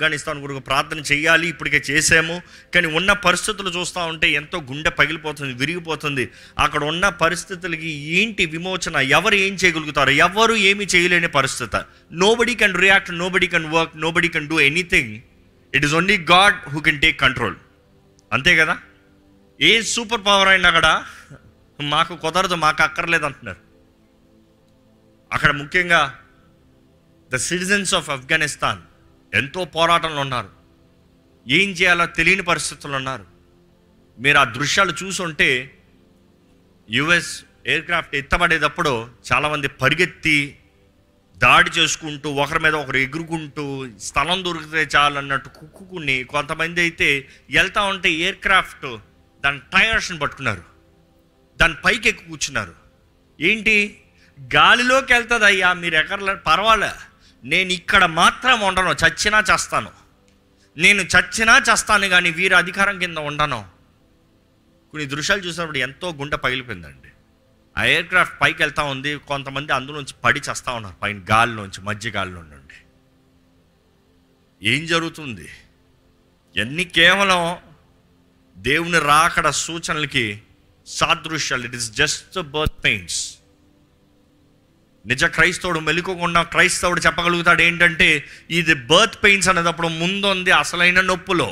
ఆఫ్ఘనిస్తాన్ కొరకు ప్రార్థన చేయాలి ఇప్పటికే చేసాము కానీ ఉన్న పరిస్థితులు చూస్తూ ఉంటే ఎంతో గుండె పగిలిపోతుంది విరిగిపోతుంది అక్కడ ఉన్న పరిస్థితులకి ఏంటి విమోచన ఎవరు ఏం చేయగలుగుతారు ఎవరు ఏమి చేయలేని పరిస్థితి nobody can react nobody can work nobody can do anything it is only God who can take control అంతే కదా ఏ సూపర్ పవర్ అయినా అక్కడ మాకు కుదరదు మాకు అక్కర్లేదు అంటున్నారు అక్కడ ముఖ్యంగా ద సిటిజన్స్ ఆఫ్ ఆఫ్ఘనిస్తాన్ ఎంతో పోరాటంలో ఉన్నారు ఏం చేయాలో తెలియని పరిస్థితులు ఉన్నారు మీరు ఆ దృశ్యాలు చూసుంటే యుఎస్ ఎయిర్క్రాఫ్ట్ ఎత్తబడేటప్పుడు చాలామంది పరిగెత్తి దాడి చేసుకుంటూ ఒకరి మీద ఒకరు ఎగురుకుంటూ స్థలం దొరికితే చాలు అన్నట్టు కుక్కుని కొంతమంది అయితే వెళ్తా ఉంటే ఎయిర్క్రాఫ్ట్ దాని టైర్స్ని పట్టుకున్నారు దాని పైకి ఎక్కు కూర్చున్నారు ఏంటి గాలిలోకి వెళ్తుంది అయ్యా మీరు ఎక్కడ పర్వాలే నేను ఇక్కడ మాత్రం ఉండను చచ్చినా చేస్తాను నేను చచ్చినా చేస్తాను కానీ వీరి అధికారం కింద ఉండను కొన్ని దృశ్యాలు చూసినప్పుడు ఎంతో గుండె పగిలిపోయిందండి ఆ ఎయిర్క్రాఫ్ట్ క్రాఫ్ట్ పైకి వెళ్తా ఉంది కొంతమంది అందులోంచి పడి చేస్తూ ఉన్నారు పైన గాలిలోంచి మధ్య గాలిలో నుండి ఏం జరుగుతుంది ఎన్ని కేవలం దేవుని రాకడ సూచనలకి సాదృశ్యాలు it is just birth pains నిజ క్రైస్తవుడు మెలుకోకుండా క్రైస్తవుడు చెప్పగలుగుతాడు ఏంటంటే ఇది బర్త్ పెయిన్స్ అనేటప్పుడు ముందుంది అసలైన నొప్పులో